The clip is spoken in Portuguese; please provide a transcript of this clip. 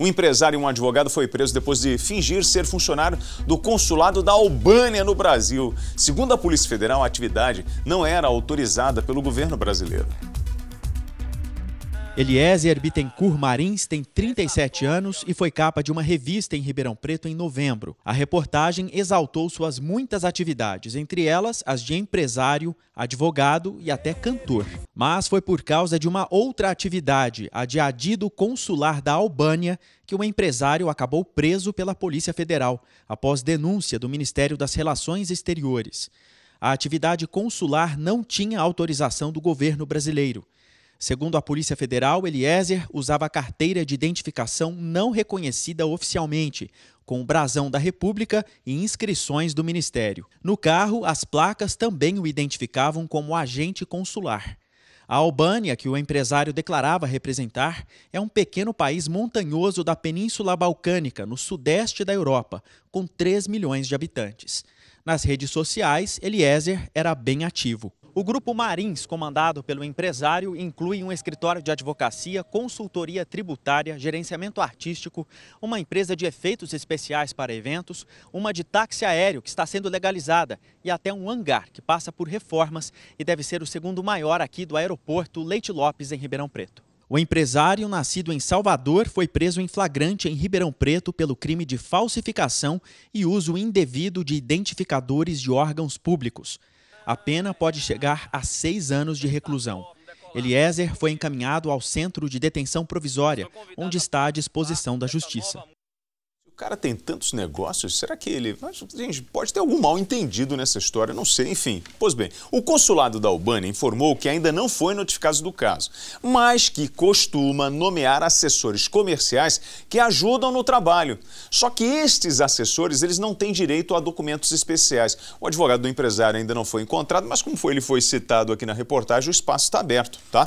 Um empresário e um advogado foi preso depois de fingir ser funcionário do consulado da Albânia no Brasil. Segundo a Polícia Federal, a atividade não era autorizada pelo governo brasileiro. Eliezer Bittencourt Marins tem 37 anos e foi capa de uma revista em Ribeirão Preto em novembro. A reportagem exaltou suas muitas atividades, entre elas as de empresário, advogado e até cantor. Mas foi por causa de uma outra atividade, a de adido consular da Albânia, que o empresário acabou preso pela Polícia Federal, após denúncia do Ministério das Relações Exteriores. A atividade consular não tinha autorização do governo brasileiro. Segundo a Polícia Federal, Eliezer usava carteira de identificação não reconhecida oficialmente, com o brasão da República e inscrições do Ministério. No carro, as placas também o identificavam como agente consular. A Albânia, que o empresário declarava representar, é um pequeno país montanhoso da Península Balcânica, no sudeste da Europa, com 3 milhões de habitantes. Nas redes sociais, Eliezer era bem ativo. O grupo Marins, comandado pelo empresário, inclui um escritório de advocacia, consultoria tributária, gerenciamento artístico, uma empresa de efeitos especiais para eventos, uma de táxi aéreo que está sendo legalizada e até um hangar que passa por reformas e deve ser o segundo maior aqui do aeroporto Leite Lopes, em Ribeirão Preto. O empresário, nascido em Salvador, foi preso em flagrante em Ribeirão Preto pelo crime de falsificação e uso indevido de identificadores de órgãos públicos. A pena pode chegar a seis anos de reclusão. Eliezer foi encaminhado ao Centro de Detenção Provisória, onde está à disposição da Justiça cara tem tantos negócios, será que ele. Gente, pode ter algum mal entendido nessa história, não sei, enfim. Pois bem, o consulado da Albânia informou que ainda não foi notificado do caso, mas que costuma nomear assessores comerciais que ajudam no trabalho. Só que estes assessores, eles não têm direito a documentos especiais. O advogado do empresário ainda não foi encontrado, mas como foi, ele foi citado aqui na reportagem, o espaço está aberto, tá?